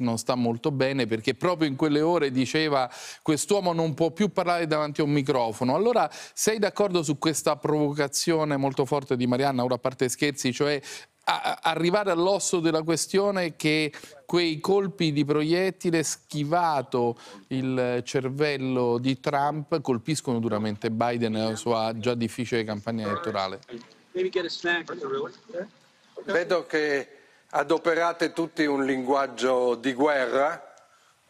non sta molto bene perché proprio in quelle ore diceva quest'uomo non può più parlare davanti a un microfono. Allora sei d'accordo su questa provocazione molto forte di Marianna, ora a parte scherzi, cioè arrivare all'osso della questione che quei colpi di proiettile schivato il cervello di Trump colpiscono duramente Biden nella sua già difficile campagna elettorale. Vedo che Adoperate tutti un linguaggio di guerra,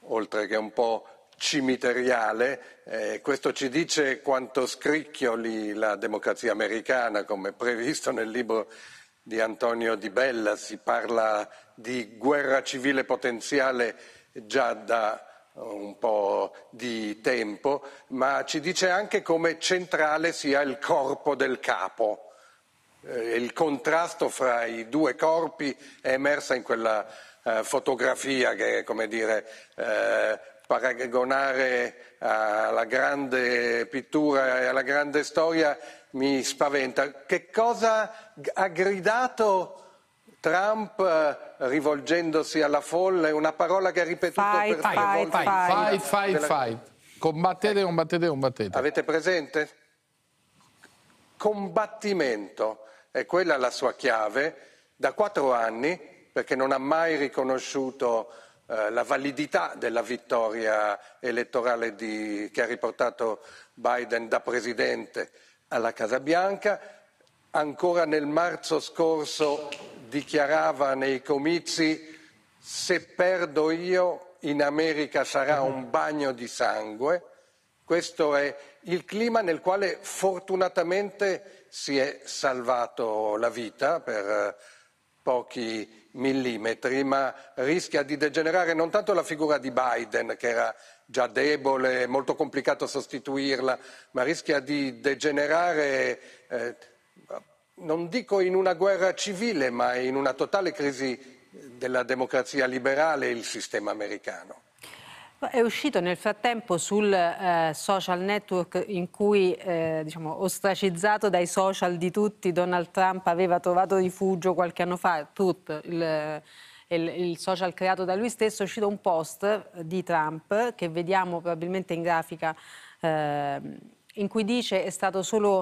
oltre che un po' cimiteriale, eh, questo ci dice quanto scricchioli la democrazia americana, come previsto nel libro di Antonio Di Bella, si parla di guerra civile potenziale già da un po' di tempo, ma ci dice anche come centrale sia il corpo del capo eh, il contrasto fra i due corpi è emersa in quella eh, fotografia che è, come dire, eh, paragonare alla grande pittura e alla grande storia mi spaventa. Che cosa ha gridato Trump eh, rivolgendosi alla folla? È una parola che ha ripetuto fight, per fight, volte. Fight, fight, fight, fight. Combattete, combattete, combattete. Avete presente? combattimento. È quella la sua chiave. Da quattro anni, perché non ha mai riconosciuto eh, la validità della vittoria elettorale di, che ha riportato Biden da presidente alla Casa Bianca, ancora nel marzo scorso dichiarava nei comizi se perdo io in America sarà un bagno di sangue questo è il clima nel quale fortunatamente si è salvato la vita per eh, pochi millimetri, ma rischia di degenerare non tanto la figura di Biden, che era già debole, molto complicato sostituirla, ma rischia di degenerare, eh, non dico in una guerra civile, ma in una totale crisi della democrazia liberale e il sistema americano. È uscito nel frattempo sul eh, social network in cui, eh, diciamo, ostracizzato dai social di tutti, Donald Trump aveva trovato rifugio qualche anno fa, Truth, il, il, il, social creato da lui stesso, è uscito un post di Trump che vediamo probabilmente in grafica, eh, in cui dice è stato solo...